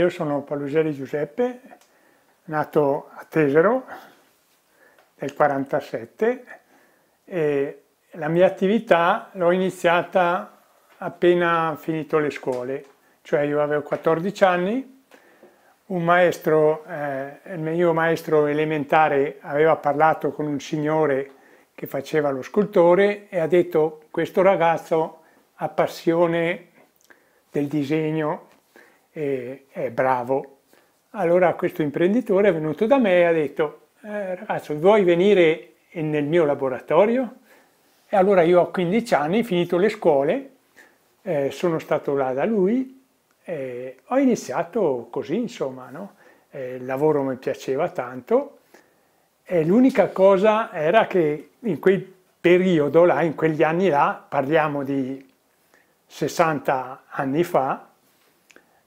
io sono Paluseri Giuseppe, nato a Tesero nel 1947 e la mia attività l'ho iniziata appena finito le scuole, cioè io avevo 14 anni, un maestro, eh, il mio maestro elementare aveva parlato con un signore che faceva lo scultore e ha detto questo ragazzo ha passione del disegno e è bravo. Allora questo imprenditore è venuto da me e ha detto eh, ragazzo vuoi venire nel mio laboratorio? E allora io a 15 anni, finito le scuole, eh, sono stato là da lui e ho iniziato così insomma, no? eh, il lavoro mi piaceva tanto e l'unica cosa era che in quel periodo là, in quegli anni là, parliamo di 60 anni fa,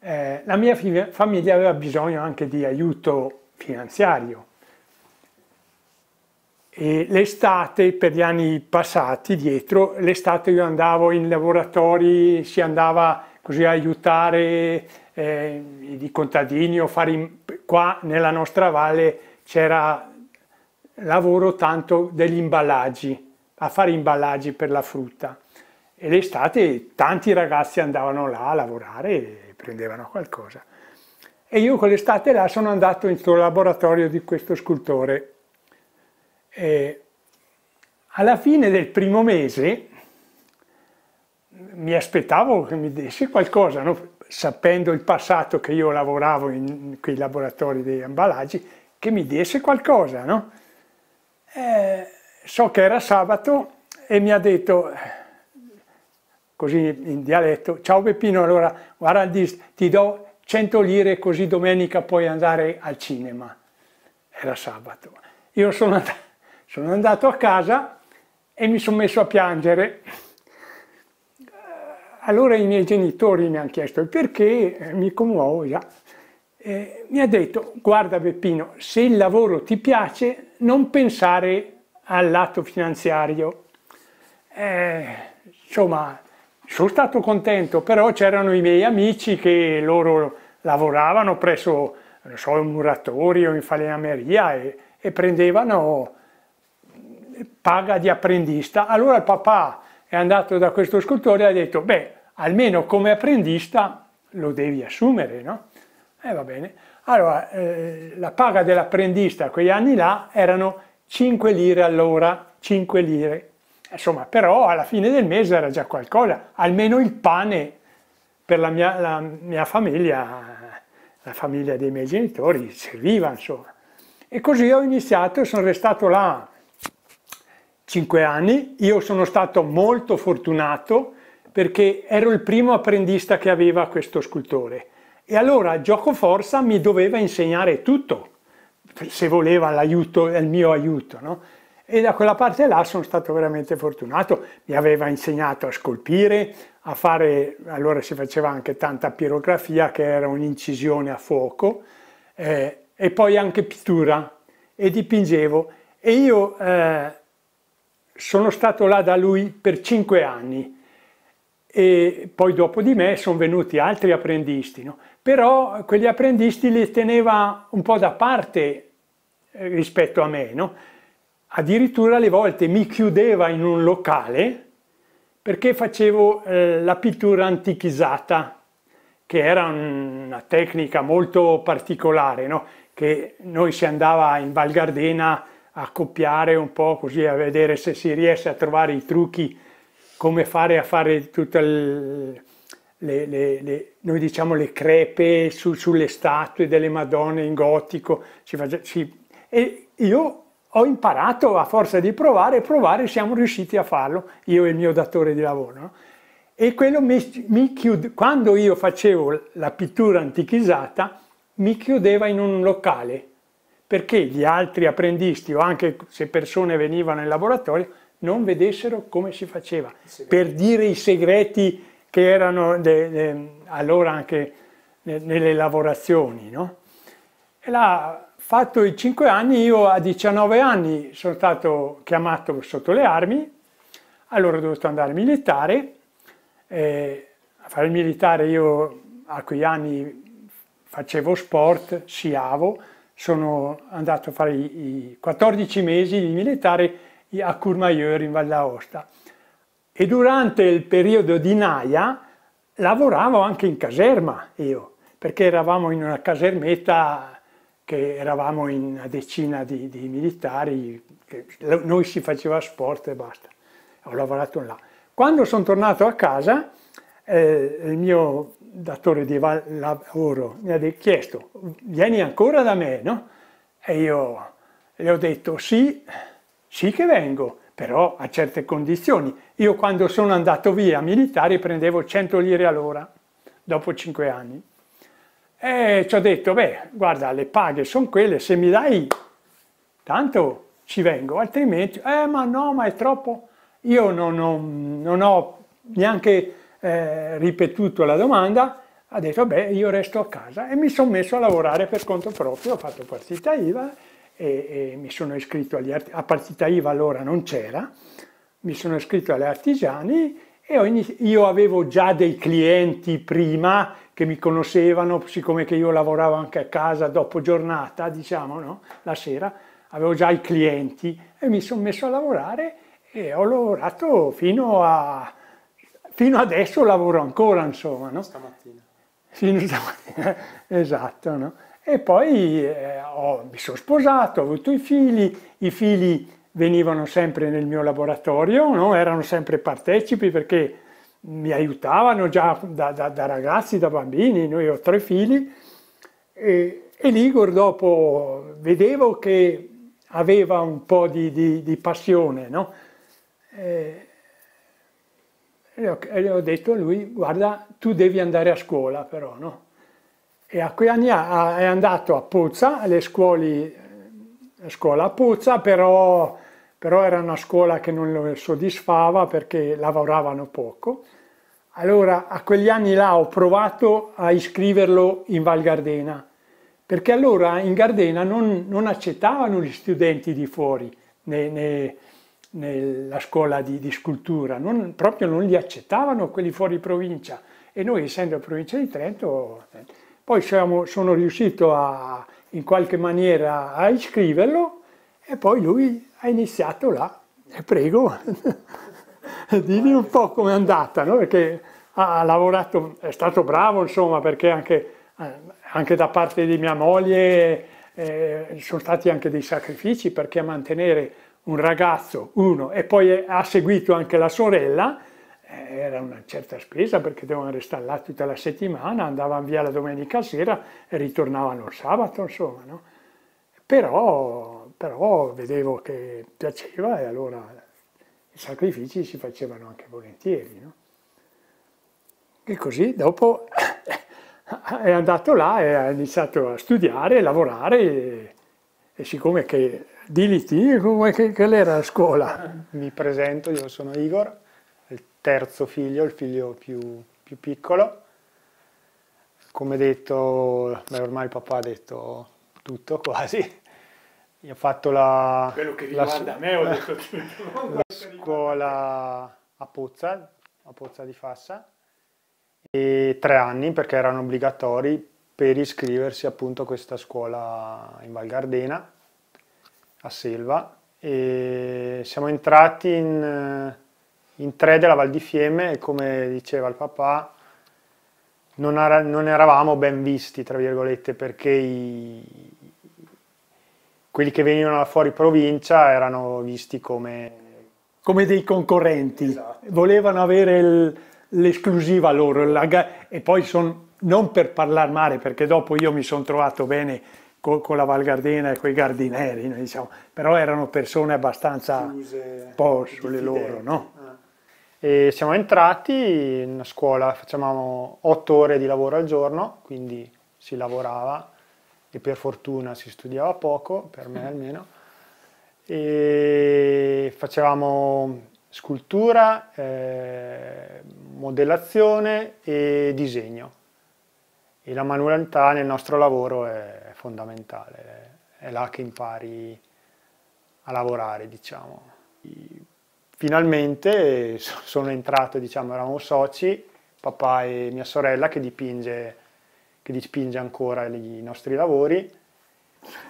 eh, la mia famiglia aveva bisogno anche di aiuto finanziario e l'estate per gli anni passati dietro l'estate io andavo in laboratori si andava così a aiutare eh, i contadini o fare in, qua nella nostra valle c'era lavoro tanto degli imballaggi a fare imballaggi per la frutta e l'estate tanti ragazzi andavano là a lavorare prendevano qualcosa. E io quell'estate là sono andato in sto laboratorio di questo scultore. E alla fine del primo mese mi aspettavo che mi desse qualcosa, no? sapendo il passato che io lavoravo in quei laboratori degli imballaggi, che mi desse qualcosa. No? Eh, so che era sabato e mi ha detto così in dialetto, ciao Peppino, allora guarda il disco, ti do 100 lire così domenica puoi andare al cinema. Era sabato. Io sono andato, sono andato a casa e mi sono messo a piangere. Allora i miei genitori mi hanno chiesto il perché, mi commuovo già. Eh, mi ha detto, guarda Peppino, se il lavoro ti piace non pensare al lato finanziario. Eh, insomma, sono stato contento, però c'erano i miei amici che loro lavoravano presso, non so, un muratorio in falenameria e, e prendevano paga di apprendista. Allora il papà è andato da questo scultore e ha detto, beh, almeno come apprendista lo devi assumere, no? E eh, va bene. Allora, eh, la paga dell'apprendista quegli anni là erano 5 lire all'ora, 5 lire. Insomma, però alla fine del mese era già qualcosa, almeno il pane per la mia, la mia famiglia, la famiglia dei miei genitori, serviva insomma. E così ho iniziato, sono restato là cinque anni, io sono stato molto fortunato perché ero il primo apprendista che aveva questo scultore e allora Gioco Forza mi doveva insegnare tutto, se voleva l'aiuto, il mio aiuto, no? e da quella parte là sono stato veramente fortunato, mi aveva insegnato a scolpire, a fare, allora si faceva anche tanta pirografia che era un'incisione a fuoco eh, e poi anche pittura e dipingevo e io eh, sono stato là da lui per cinque anni e poi dopo di me sono venuti altri apprendisti, no? però quegli apprendisti li teneva un po' da parte eh, rispetto a me, no? addirittura alle volte mi chiudeva in un locale perché facevo eh, la pittura antichisata, che era una tecnica molto particolare, no? che noi si andava in Val Gardena a copiare un po' così, a vedere se si riesce a trovare i trucchi, come fare a fare tutte le, le, le, noi diciamo le crepe su, sulle statue delle Madonne in gotico. Si faceva, si, e io ho imparato a forza di provare e provare siamo riusciti a farlo, io e il mio datore di lavoro. No? E quello mi, mi chiude, quando io facevo la pittura antichizzata mi chiudeva in un locale perché gli altri apprendisti o anche se persone venivano in laboratorio non vedessero come si faceva, per dire i segreti che erano de, de, allora anche nelle lavorazioni. No? E là Fatto i 5 anni, io a 19 anni sono stato chiamato sotto le armi, allora ho dovuto andare militare, eh, a fare il militare io a quegli anni facevo sport, sciavo, sono andato a fare i, i 14 mesi di militare a Courmayeur in Val d'Aosta e durante il periodo di Naia lavoravo anche in caserma io, perché eravamo in una casermetta che eravamo in una decina di, di militari, noi si faceva sport e basta, ho lavorato là. Quando sono tornato a casa, eh, il mio datore di lavoro mi ha chiesto, vieni ancora da me, no? E io le ho detto sì, sì che vengo, però a certe condizioni. Io quando sono andato via militare prendevo 100 lire all'ora, dopo 5 anni. E ci ho detto, beh, guarda, le paghe sono quelle, se mi dai, tanto ci vengo, altrimenti, eh, ma no, ma è troppo. Io non ho, non ho neanche eh, ripetuto la domanda, ha detto, beh, io resto a casa e mi sono messo a lavorare per conto proprio, ho fatto partita IVA e, e mi sono iscritto agli a partita IVA allora non c'era, mi sono iscritto alle artigiani e io avevo già dei clienti prima che mi conoscevano, siccome che io lavoravo anche a casa dopo giornata, diciamo, no? la sera, avevo già i clienti e mi sono messo a lavorare e ho lavorato fino a... fino adesso lavoro ancora, insomma, no? Stamattina. Fino stamattina, esatto, no? E poi eh, ho, mi sono sposato, ho avuto i figli, i figli venivano sempre nel mio laboratorio, no? erano sempre partecipi perché mi aiutavano già da, da, da, ragazzi, da bambini, noi ho tre figli, e, e Ligor dopo vedevo che aveva un po' di, di, di passione, no? Eh, e, e, ho, detto a lui, guarda, tu devi andare a scuola però, no? E a quei anni è andato a Pozza, alle scuole, a eh, scuola a Pozza, però però era una scuola che non lo soddisfava perché lavoravano poco. Allora a quegli anni là ho provato a iscriverlo in Val Gardena, perché allora in Gardena non, non accettavano gli studenti di fuori né, né, nella scuola di, di scultura, non, proprio non li accettavano quelli fuori provincia e noi essendo provincia di Trento, eh, poi siamo, sono riuscito a, in qualche maniera a iscriverlo e poi lui ha iniziato là, e prego, digli un po' com'è andata, no? perché ha, lavorato, è stato bravo insomma, perché anche, eh, anche da parte di mia moglie eh, sono stati anche dei sacrifici perché a mantenere un ragazzo, uno, e poi ha seguito anche la sorella, eh, era una certa spesa perché dovevano restare là tutta la settimana, andavano via la domenica sera e ritornavano il sabato, insomma, no? Però però vedevo che piaceva e allora i sacrifici si facevano anche volentieri. No? E così dopo è andato là e ha iniziato a studiare, a lavorare e, e siccome che lì ti come che, che l'era a scuola. Mi presento, io sono Igor, il terzo figlio, il figlio più, più piccolo. Come detto, beh, ormai papà ha detto tutto quasi, io ho fatto la... Quello che riguarda la, me, ho detto... la scuola a Pozza, a Pozza di Fassa, e tre anni perché erano obbligatori per iscriversi appunto a questa scuola in Val Gardena, a Selva, e siamo entrati in, in tre della Val di Fieme e come diceva il papà, non, era, non eravamo ben visti, tra virgolette, perché i quelli che venivano da fuori provincia erano visti come... Come dei concorrenti, esatto. volevano avere l'esclusiva loro, la, e poi son, non per parlare male, perché dopo io mi sono trovato bene con, con la Valgardena e con i Gardineri, no, diciamo. però erano persone abbastanza un sulle loro, no? Ah. E siamo entrati in scuola, facevamo otto ore di lavoro al giorno, quindi si lavorava e per fortuna si studiava poco, per me almeno, e facevamo scultura, eh, modellazione e disegno. E la manualità nel nostro lavoro è fondamentale, è là che impari a lavorare, diciamo. Finalmente sono entrato, diciamo, eravamo soci, papà e mia sorella che dipinge che spinge ancora i nostri lavori.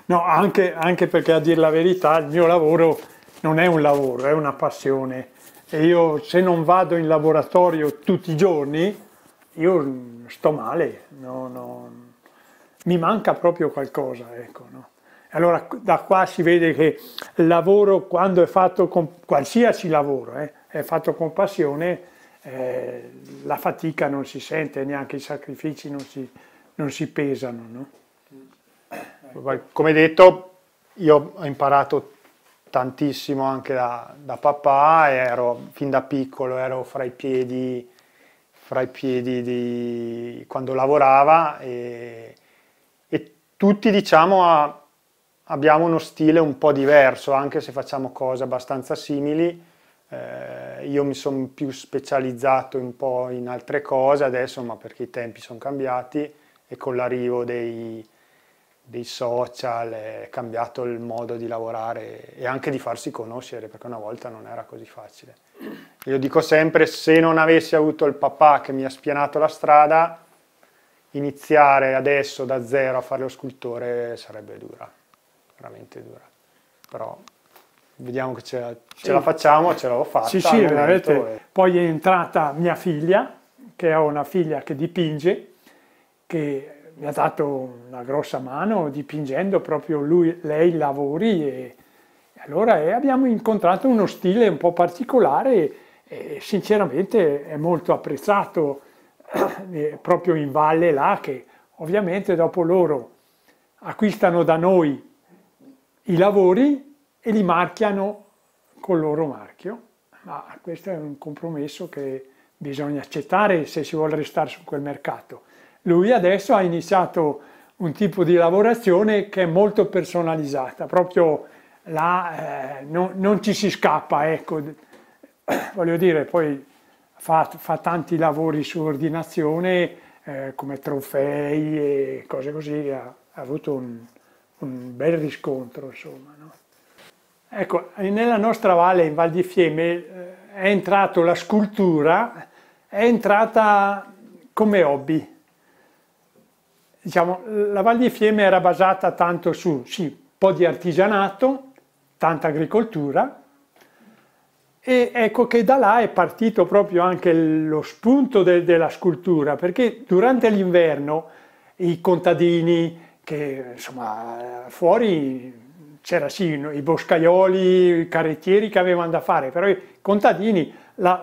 No, anche, anche perché a dire la verità il mio lavoro non è un lavoro, è una passione. E io se non vado in laboratorio tutti i giorni, io sto male, no, no, mi manca proprio qualcosa, ecco, no? Allora da qua si vede che il lavoro quando è fatto con qualsiasi lavoro, eh, è fatto con passione, eh, la fatica non si sente, neanche i sacrifici non si, non si pesano. No? Come detto, io ho imparato tantissimo anche da, da papà, ero, fin da piccolo ero fra i piedi, fra i piedi di, quando lavorava e, e tutti diciamo a, abbiamo uno stile un po' diverso, anche se facciamo cose abbastanza simili. Eh, io mi sono più specializzato un po' in altre cose adesso, ma perché i tempi sono cambiati e con l'arrivo dei, dei social è cambiato il modo di lavorare e anche di farsi conoscere perché una volta non era così facile. Io dico sempre se non avessi avuto il papà che mi ha spianato la strada, iniziare adesso da zero a fare lo scultore sarebbe dura, veramente dura. Però vediamo che ce la, ce la facciamo, ce l'ho fatta. Sì, sì, e... poi è entrata mia figlia, che ho una figlia che dipinge che mi ha dato una grossa mano dipingendo proprio lui, lei lavori e, e allora e eh, abbiamo incontrato uno stile un po' particolare e, e sinceramente è molto apprezzato eh, proprio in valle là che ovviamente dopo loro acquistano da noi i lavori e li marchiano col loro marchio ma questo è un compromesso che bisogna accettare se si vuole restare su quel mercato lui adesso ha iniziato un tipo di lavorazione che è molto personalizzata, proprio là eh, non, non, ci si scappa, ecco, voglio dire, poi fa, fa tanti lavori su ordinazione eh, come trofei e cose così, ha, ha avuto un, un, bel riscontro insomma. No? Ecco, nella nostra valle, in Val di Fieme, eh, è entrata la scultura, è entrata come hobby, diciamo, la Val di Fiemme era basata tanto su, sì, un po' di artigianato, tanta agricoltura, e ecco che da là è partito proprio anche lo spunto de della scultura, perché durante l'inverno i contadini, che insomma fuori c'era sì i boscaioli, i carrettieri che avevano da fare, però i contadini la,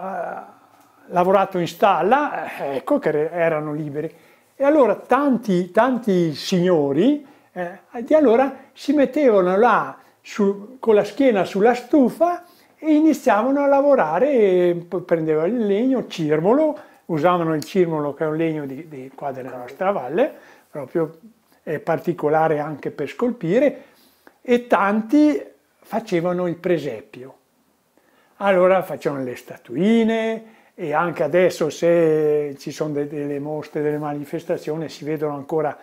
eh, lavorato in stalla, ecco che erano liberi. E allora tanti, tanti signori eh, di allora si mettevano là su, con la schiena sulla stufa e iniziavano a lavorare, prendevano il legno, cirmolo, usavano il cirmolo che è un legno di, di, qua della nostra valle, proprio è particolare anche per scolpire, e tanti facevano il presepio. Allora facevano le statuine, e anche adesso se ci sono de delle mostre, delle manifestazioni, si vedono ancora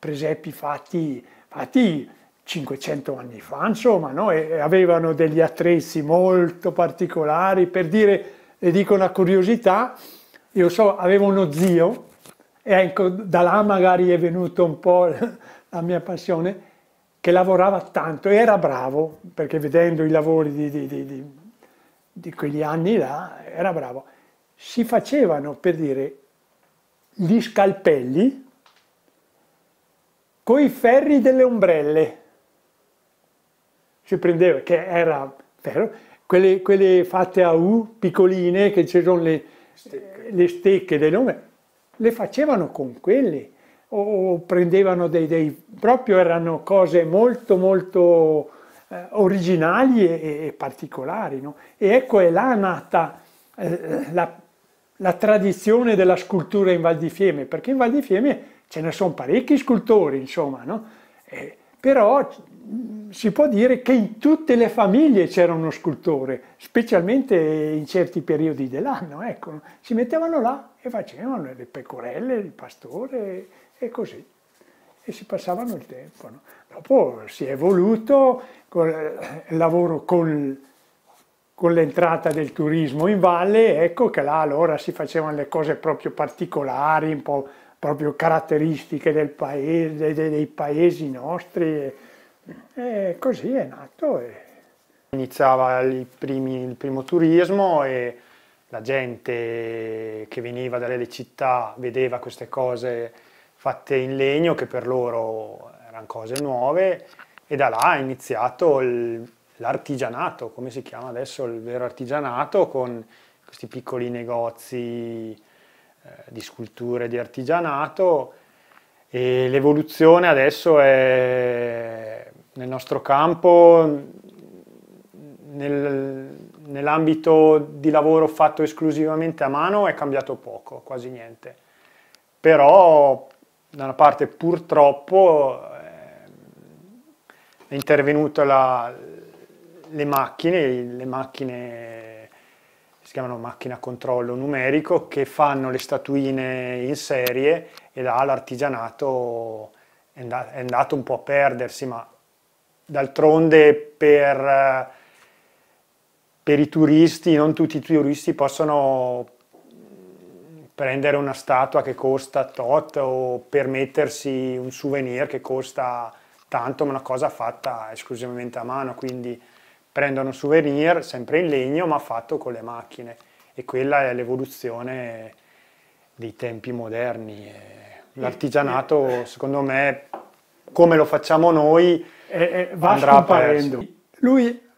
presepi fatti, fatti 500 anni fa, insomma, no? e avevano degli attrezzi molto particolari, per dire, le dico una curiosità, io so, avevo uno zio, e ecco, da là magari è venuto un po' la mia passione, che lavorava tanto, e era bravo, perché vedendo i lavori di, di, di, di di quegli anni là, era bravo, si facevano per dire gli scalpelli con i ferri delle ombrelle. Si prendeva, che era ferro, quelle, quelle fatte a U, piccoline, che c'erano le, le stecche delle ombrelle, le facevano con quelli o prendevano dei, dei proprio erano cose molto molto eh, originali e, e particolari. No? E ecco è là nata eh, eh, la, la, tradizione della scultura in Val di Fieme, perché in Val di Fieme ce ne sono parecchi scultori, insomma, no? eh, però si può dire che in tutte le famiglie c'era uno scultore, specialmente in certi periodi dell'anno, ecco, si mettevano là e facevano le pecorelle, il pastore e così e si passavano il tempo. No? Dopo si è evoluto eh, il lavoro con, con l'entrata del turismo in valle, ecco che là allora si facevano le cose proprio particolari, un po' proprio caratteristiche del paese, dei, paesi nostri. E così è nato. Iniziava primi, il primo turismo e la gente che veniva dalle città vedeva queste cose fatte in legno che per loro erano cose nuove e da là è iniziato l'artigianato, come si chiama adesso il vero artigianato, con questi piccoli negozi eh, di sculture di artigianato e l'evoluzione adesso è nel nostro campo, nel, nell'ambito di lavoro fatto esclusivamente a mano è cambiato poco, quasi niente. Però da una parte purtroppo eh, è intervenuto la, le macchine, le macchine si chiamano macchine a controllo numerico che fanno le statuine in serie e là l'artigianato è, è andato un po' a perdersi, ma d'altronde per, per i turisti, non tutti i turisti possono prendere una statua che costa tot o permettersi un souvenir che costa tanto, ma una cosa fatta esclusivamente a mano, quindi prendono souvenir sempre in legno ma fatto con le macchine e quella è l'evoluzione dei tempi moderni. L'artigianato eh, eh. secondo me come lo facciamo noi eh, eh, va andrà scomparendo. Lui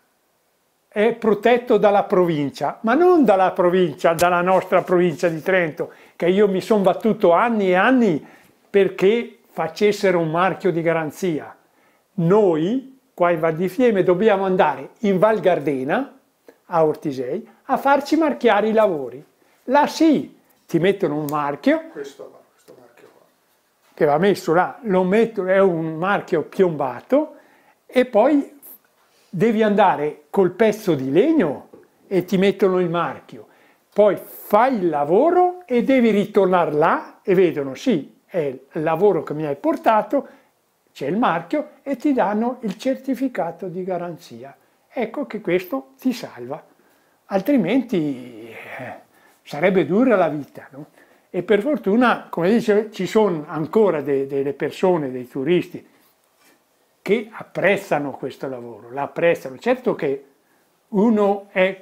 è protetto dalla provincia, ma non dalla provincia, dalla nostra provincia di Trento, che io mi sono battuto anni e anni perché facessero un marchio di garanzia. Noi, qua in Val di Fieme, dobbiamo andare in Val Gardena, a Ortisei, a farci marchiare i lavori. Là sì, ti mettono un marchio. Questo va, Che va messo là, lo metto, è un marchio piombato, e poi devi andare col pezzo di legno e ti mettono il marchio. Poi fai il lavoro e devi ritornare là e vedono sì, è il lavoro che mi hai portato, c'è il marchio e ti danno il certificato di garanzia. Ecco che questo ti salva, altrimenti eh, sarebbe dura la vita. No? E per fortuna, come dice, ci sono ancora de delle persone, dei turisti che apprezzano questo lavoro, l'apprezzano. Certo che uno è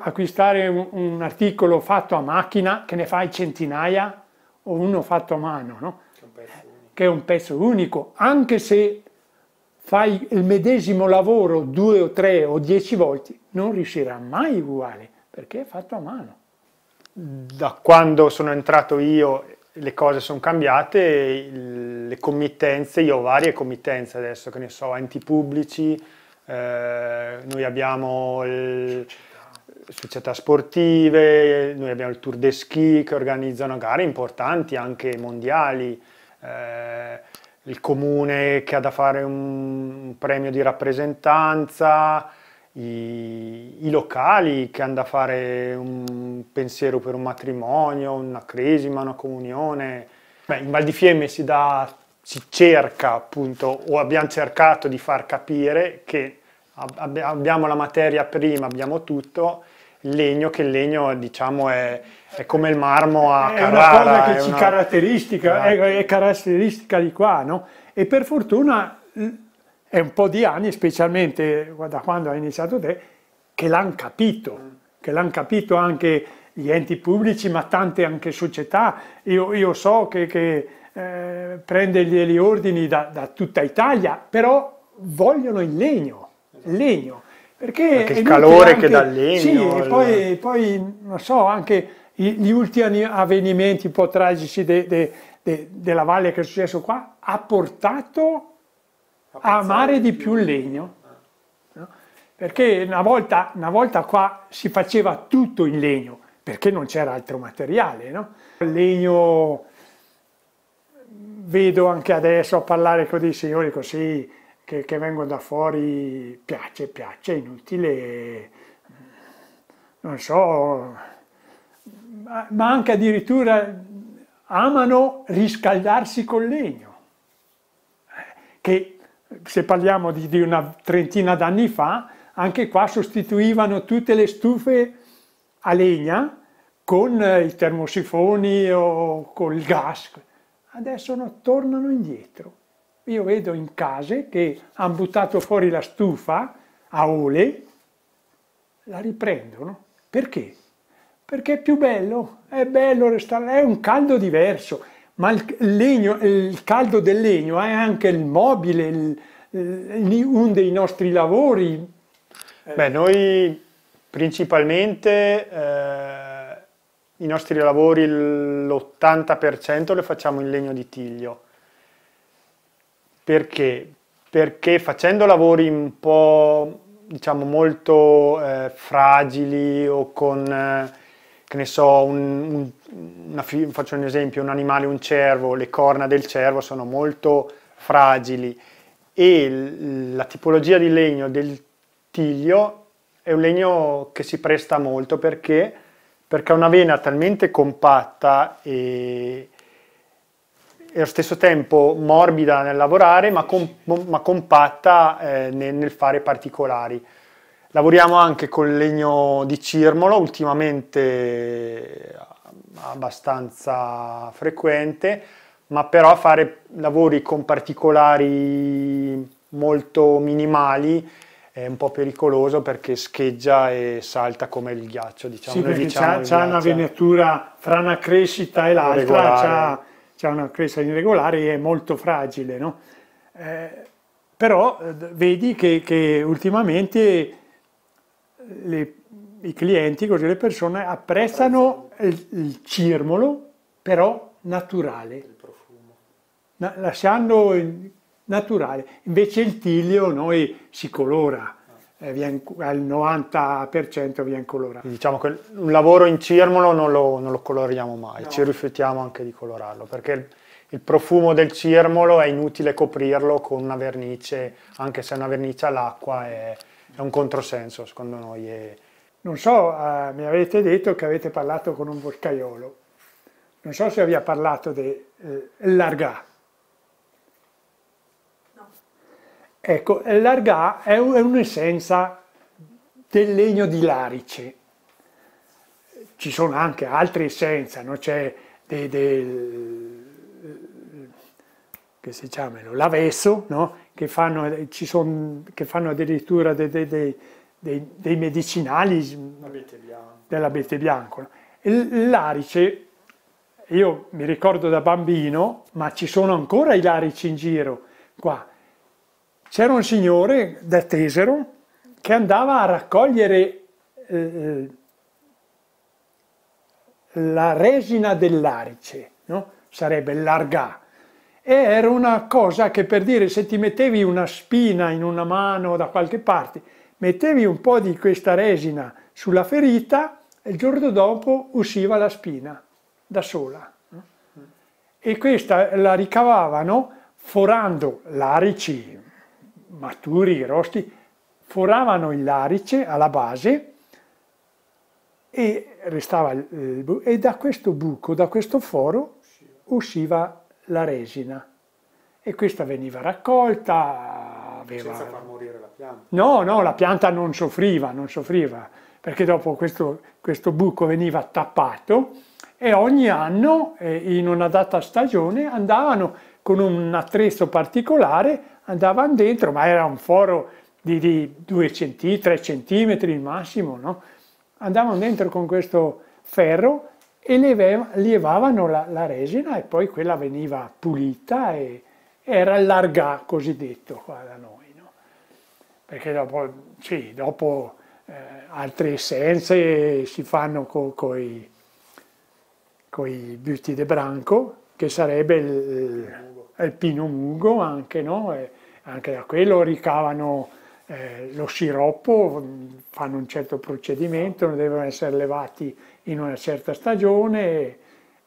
acquistare un, articolo fatto a macchina che ne fai centinaia o uno fatto a mano, no? che è un pezzo unico, anche se fai il medesimo lavoro due o tre o dieci volte, non riuscirà mai uguale, perché è fatto a mano. Da quando sono entrato io le cose sono cambiate, le committenze, io ho varie committenze adesso, che ne so, enti pubblici, eh, noi abbiamo il, società sportive, noi abbiamo il Tour de Ski che organizzano gare importanti, anche mondiali, eh, il comune che ha da fare un, un premio di rappresentanza, i, i, locali che hanno da fare un pensiero per un matrimonio, una cresima, una comunione. Beh, in Val di Fiemme si, dà, si cerca appunto, o abbiamo cercato di far capire che ab abbiamo la materia prima, abbiamo tutto, il legno, che il legno diciamo è, è come il marmo a Carrara. È una cosa che ci una... caratteristica, è, è esatto. caratteristica di qua, no? E per fortuna è un po' di anni, specialmente da quando hai iniziato te, che l'hanno capito, che l'hanno capito anche gli enti pubblici, ma tante anche società. Io, io so che, che eh, prende gli, ordini da, da, tutta Italia, però vogliono il legno, il legno. Perché, perché il calore anche, che dà il legno. Sì, e poi, poi, non so, anche gli ultimi avvenimenti un po' tragici de, de, de, della valle che è successo qua, ha portato amare di più il legno. No? Perché una volta, una volta qua si faceva tutto in legno, perché non c'era altro materiale. No? Il legno, mm, vedo anche adesso a parlare con dei signori così, che, che vengono da fuori, piace, piace, è inutile, mm, non so, ma anche addirittura amano riscaldarsi col legno, eh, che se parliamo di, di una trentina d'anni fa, anche qua sostituivano tutte le stufe a legna con eh, i termosifoni o col gas. Adesso no, tornano indietro. Io vedo in case che hanno buttato fuori la stufa a ole, la riprendono. Perché? Perché è più bello, è bello restare, è un caldo diverso, ma il, legno, il caldo del legno è anche il mobile, il, un dei nostri lavori. Eh. Beh, noi principalmente eh, i nostri lavori l'80% lo facciamo in legno di tiglio. Perché? Perché facendo lavori un po' diciamo molto eh, fragili o con eh, che ne so, un, un, una, faccio un esempio, un animale, un cervo, le corna del cervo sono molto fragili e la tipologia di legno del tiglio è un legno che si presta molto perché, perché ha una vena talmente compatta e, e allo stesso tempo morbida nel lavorare ma, com, ma compatta eh, nel, nel fare particolari. Lavoriamo anche con legno di cirmolo, ultimamente eh, abbastanza frequente, ma però fare lavori con particolari molto minimali è un po' pericoloso perché scheggia e salta come il ghiaccio. Diciamo. Sì, perché diciamo c'ha, una venatura fra una crescita e l'altra, c'ha, una crescita irregolare e è molto fragile. No? Eh, però eh, vedi che, che ultimamente le, i clienti, così le persone apprezzano il, il cirmolo, però naturale. Il profumo. Na, lasciando naturale. Invece il tiglio noi si colora, eh, viene, al 90% viene colorato. Diciamo che un lavoro in cirmolo non lo, non lo coloriamo mai, no. ci rifiutiamo anche di colorarlo, perché il, il, profumo del cirmolo è inutile coprirlo con una vernice, anche se è una vernice all'acqua è è un controsenso secondo noi. E non so, eh, mi avete detto che avete parlato con un boscaiolo, non so se vi ha parlato dell'Argà. eh, No. Ecco, Largà è un'essenza del legno di larice. Ci sono anche altre essenze, no? c'è del... De, eh, che si chiamano? L'avesso, no? che fanno, ci son, che fanno addirittura dei, dei, dei, dei medicinali dell'abete bianco. L'arice, io mi ricordo da bambino, ma ci sono ancora i larici in giro qua. C'era un signore da Tesero che andava a raccogliere eh, eh la resina dell'arice, no? sarebbe l'argà e era una cosa che per dire se ti mettevi una spina in una mano da qualche parte, mettevi un po' di questa resina sulla ferita e il giorno dopo usciva la spina da sola. E questa la ricavavano forando larici maturi, rosti, foravano il larice alla base e restava e da questo buco, da questo foro usciva la resina e questa veniva raccolta, aveva... Senza far morire la pianta. No, no, la pianta non soffriva, non soffriva, perché dopo questo, questo buco veniva tappato e ogni anno, eh, in una data stagione, andavano con un attrezzo particolare, andavano dentro, ma era un foro di, 2 cm, 3 cm il massimo, no? Andavano dentro con questo ferro e lievavano la, la, resina e poi quella veniva pulita e era il largà cosiddetto qua da noi, no? perché dopo, sì, dopo eh, altre essenze si fanno co, i coi beauty de branco, che sarebbe il, il pino mugo anche, no? anche da quello ricavano eh, lo sciroppo, mm, fanno un certo procedimento, certo. devono essere levati in una certa stagione,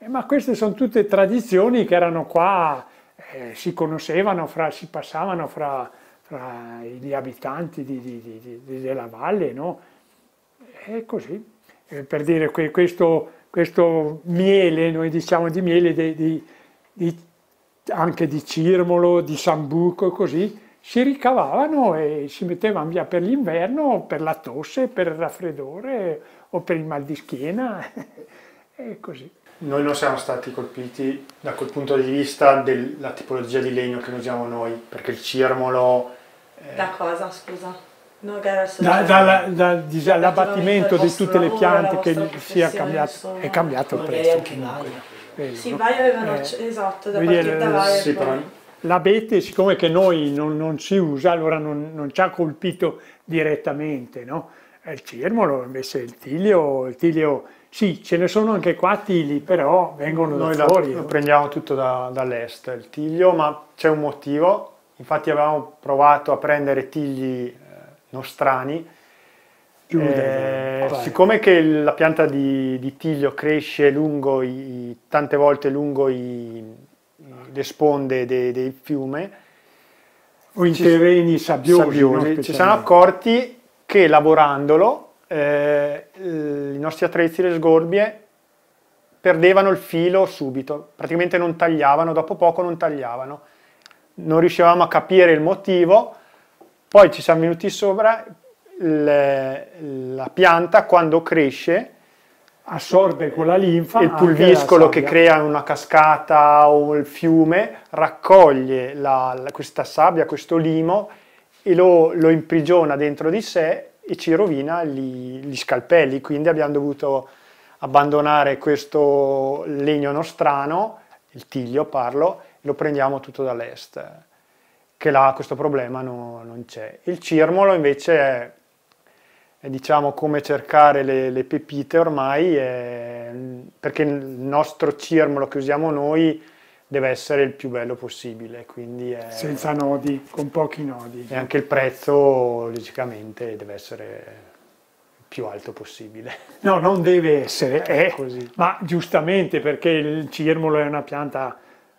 ma queste sono tutte tradizioni che erano qua, eh, si conoscevano, fra, si passavano fra, fra gli abitanti di, di, di, della valle, no? E così, eh, per dire que, questo, questo, miele, noi diciamo di miele, anche di Cirmolo, di Sambuco così, si ricavavano e si mettevano via per l'inverno, per la tosse, per il raffreddore o per il mal di schiena e così. Noi non siamo stati colpiti da quel punto di vista della tipologia di legno che usiamo noi, perché il cirmolo... Eh... Da cosa, scusa? No, da, da, da, di tutte le piante che sia cambiato, insomma. è cambiato il prezzo comunque. Sì, Vaio avevano, eh, esatto, da partire da Vaio. Eh, sì, però l'abete, siccome che noi non, non si usa, allora non, non, ci ha colpito direttamente, no? Eh, il cirmolo, invece il tiglio, il tiglio, sì, ce ne sono anche qua tili, però vengono noi da fuori. Noi prendiamo tutto da, dall'est, il tiglio, ma c'è un motivo, infatti avevamo provato a prendere tigli eh, nostrani, Chiude, eh, siccome che la pianta di, di tiglio cresce lungo i, tante volte lungo i, le sponde dei, dei fiumi o in ci, terreni sabbiosi, sabbiosi no, ci siamo accorti che lavorandolo eh, i nostri attrezzi, le sgorbie, perdevano il filo subito, praticamente non tagliavano, dopo poco non tagliavano. Non riuscivamo a capire il motivo, poi ci siamo venuti sopra, le, la pianta quando cresce assorbe quella linfa. Il pulviscolo che crea una cascata o il fiume raccoglie la, la, questa sabbia, questo limo e lo, lo, imprigiona dentro di sé e ci rovina gli, gli scalpelli. Quindi abbiamo dovuto abbandonare questo legno nostrano, il tiglio parlo, e lo prendiamo tutto dall'est, che là questo problema no, non c'è. Il cirmolo invece è diciamo come cercare le, le pepite ormai, è, perché il nostro cirmolo che usiamo noi deve essere il più bello possibile. Quindi è, Senza nodi, con pochi nodi. E anche il prezzo logicamente deve essere più alto possibile. No, non deve essere, è ecco, eh, così. Ma giustamente perché il cirmolo è una pianta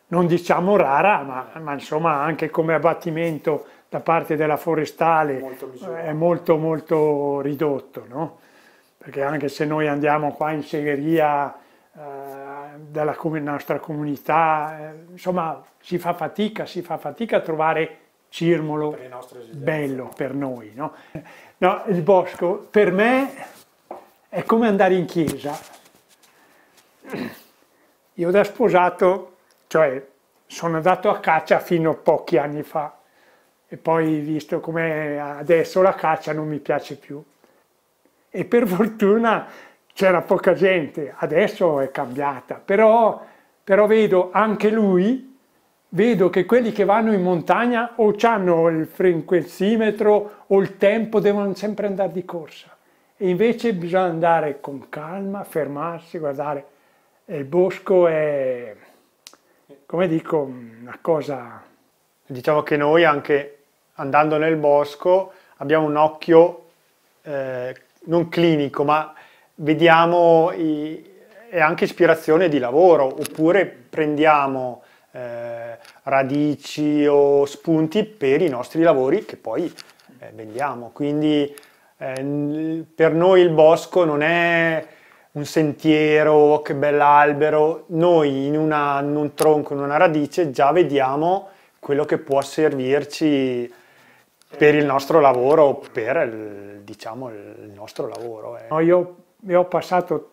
non diciamo rara, ma, ma insomma anche come abbattimento da parte della forestale molto è molto molto ridotto, no? perché anche se noi andiamo qua in segheria eh, della nostra comunità, eh, insomma si fa fatica, si fa fatica a trovare cirmolo per bello per noi. No? No, il bosco per me è come andare in chiesa. Io da sposato, cioè sono andato a caccia fino a pochi anni fa, e poi visto come adesso la caccia non mi piace più. E per fortuna c'era poca gente, adesso è cambiata, però, però vedo anche lui, vedo che quelli che vanno in montagna o hanno il frequenzimetro o il tempo devono sempre andare di corsa. E invece bisogna andare con calma, fermarsi, guardare. E Il bosco è, come dico, una cosa... Diciamo che noi anche andando nel bosco abbiamo un occhio eh, non clinico, ma vediamo i, è anche ispirazione di lavoro, oppure prendiamo eh, radici o spunti per i nostri lavori che poi eh, vendiamo. Quindi eh, per noi il bosco non è un sentiero, oh, che bell'albero, noi in, una, in un tronco, in una radice già vediamo quello che può servirci per il nostro lavoro, per il, diciamo, il nostro lavoro. Eh. No, io, io ho passato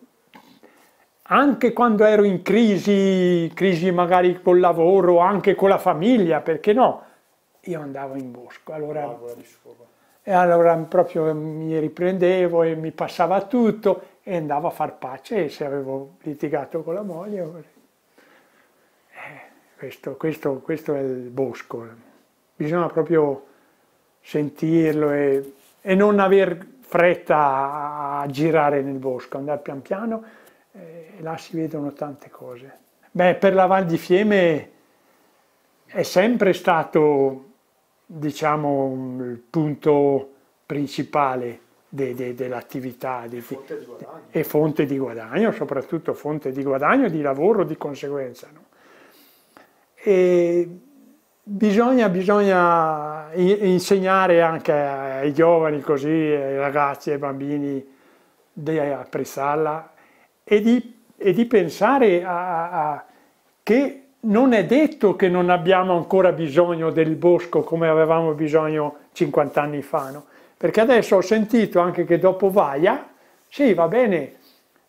anche quando ero in crisi, crisi magari col lavoro, anche con la famiglia, perché no? Io andavo in bosco, allora, e allora proprio mi riprendevo e mi passava tutto e andavo a far pace se avevo litigato con la moglie. Eh, questo, questo, questo è il bosco, bisogna proprio sentirlo e, e non aver fretta a girare nel bosco, andare pian piano eh, e là si vedono tante cose. Beh, per la Val di Fieme è sempre stato, diciamo, il punto principale de, de, dell'attività de, e fonte di guadagno, soprattutto fonte di guadagno, di lavoro di conseguenza. No? E Bisogna, bisogna, insegnare anche ai giovani così, ai ragazzi, ai bambini, di apprezzarla e di, e di pensare a, a, che non è detto che non abbiamo ancora bisogno del bosco come avevamo bisogno 50 anni fa, no? perché adesso ho sentito anche che dopo Vaia, sì va bene,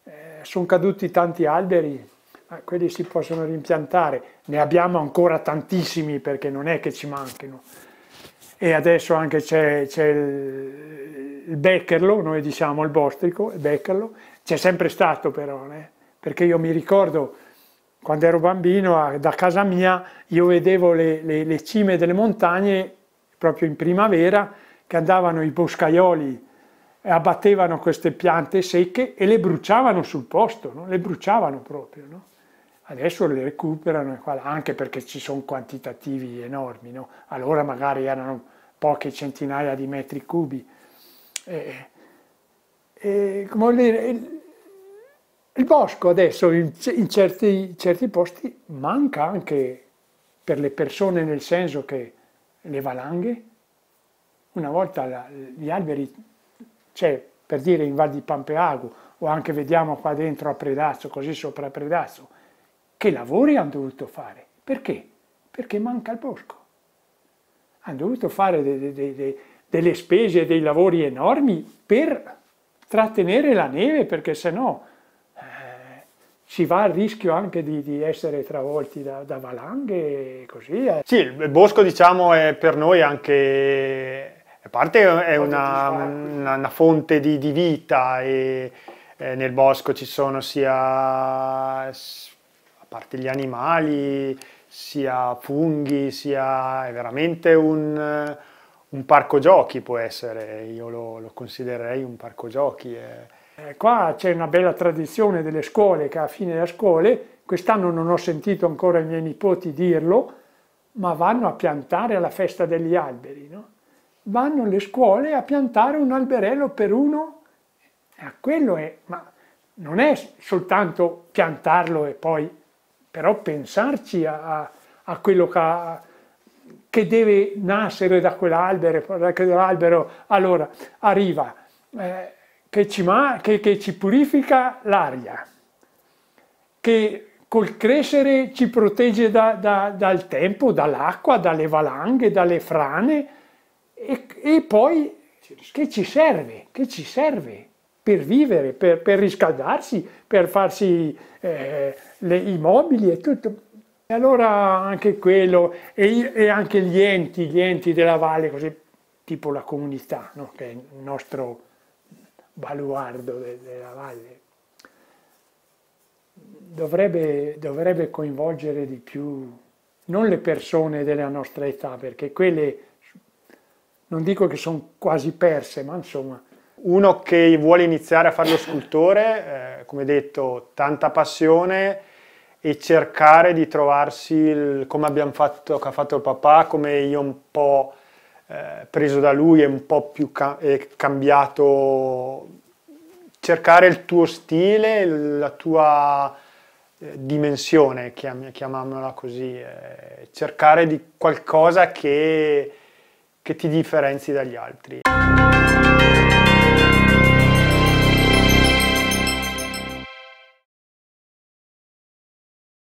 eh, sono caduti tanti alberi, Ah, quelli si possono rimpiantare, ne abbiamo ancora tantissimi perché non è che ci manchino. E adesso anche c'è, il, il beckerlo, noi diciamo il bostrico, il beckerlo, c'è sempre stato però, né? Eh, perché io mi ricordo quando ero bambino ah, da casa mia io vedevo le, le, le cime delle montagne proprio in primavera che andavano i boscaioli e abbattevano queste piante secche e le bruciavano sul posto, no? le bruciavano proprio. No? adesso le recuperano anche perché ci sono quantitativi enormi, no? allora magari erano poche centinaia di metri cubi. E, e, come dire, il, il, bosco adesso in, in certi, certi posti manca anche per le persone nel senso che le valanghe, una volta la, gli alberi, cioè per dire in Val di Pampeago o anche vediamo qua dentro a Predazzo, così sopra Predazzo, che lavori hanno dovuto fare? Perché? Perché manca il bosco. Hanno dovuto fare de, de, de, delle spese, dei lavori enormi per trattenere la neve, perché sennò eh, ci va il rischio anche di, di essere travolti da, da, valanghe e così. Eh. Sì, il bosco diciamo è per noi anche a parte è una, una, una fonte di, di vita e eh, nel bosco ci sono sia parte gli animali, sia funghi, sia... è veramente un, eh, un parco giochi può essere, io lo, lo considererei un parco giochi. Eh, eh qua c'è una bella tradizione delle scuole che a fine delle scuole, quest'anno non ho sentito ancora i miei nipoti dirlo, ma vanno a piantare alla festa degli alberi, no? vanno le scuole a piantare un alberello per uno, eh, quello è, ma non è soltanto piantarlo e poi però pensarci a, a, a quello che, a, che, deve nascere da quell'albero, da quell'albero allora arriva eh, che, ci ma, che, che ci purifica l'aria, che col crescere ci protegge da, da, dal tempo, dall'acqua, dalle valanghe, dalle frane e, e poi che ci serve, che ci serve per vivere, per, per riscaldarsi, per farsi eh, le, i mobili e tutto. E allora anche quello, e, e, anche gli enti, gli enti della valle, così, tipo la comunità, no? che è il nostro baluardo de, della valle, dovrebbe, dovrebbe coinvolgere di più non le persone della nostra età, perché quelle non dico che sono quasi perse, ma insomma uno che vuole iniziare a fare lo scultore, eh, come detto, tanta passione e cercare di trovarsi il, come abbiamo fatto, che ha fatto il papà, come io un po' eh, preso da lui e un po' più ca cambiato, cercare il tuo stile, la tua eh, dimensione, chiam chiamiamola così, eh, cercare di qualcosa che, che ti differenzi dagli altri.